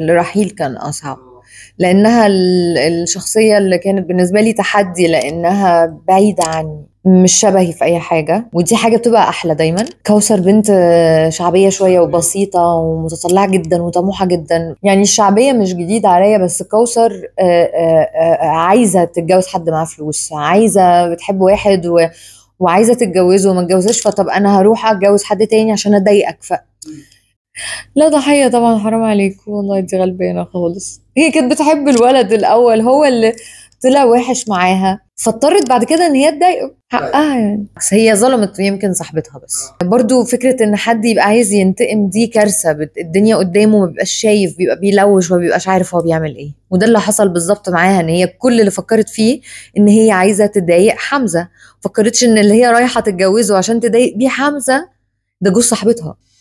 الرحيل كان أصعب آه. لأنها الشخصية اللي كانت بالنسبة لي تحدي لأنها بعيدة عني مش شبهي في اي حاجه ودي حاجه بتبقى احلى دايما كوثر بنت شعبيه شويه وبسيطه ومتطلعه جدا وطموحه جدا يعني الشعبيه مش جديده عليا بس كوثر آه، آه، عايزه تتجوز حد معاه فلوس عايزه بتحب واحد و... وعايزه تتجوزه وما تجوزش فطب انا هروح اتجوز حد تاني عشان اضايقك ف لا ضحية طبعًا حرام عليك، والله دي غلبانة خالص، هي كانت بتحب الولد الأول هو اللي طلع وِحِش معاها، فاضطرت بعد كده إن هي تضايقه، حقها يعني، بس هي ظلمت يمكن صاحبتها بس، برضو برضه فكرة إن حد يبقى عايز ينتقم دي كارثة الدنيا قدّامه ما بيبقاش شايف، بيبقى بيلوّش ما بيبقاش عارف هو بيعمل إيه، وده اللي حصل بالظبط معاها، إن هي كل اللي فكّرت فيه إن هي عايزة تضايق حمزة، ما فكّرتش إن اللي هي رايحة تتجوّزه عشان تضايق بيه حمزة، ده جوز صاحبتها.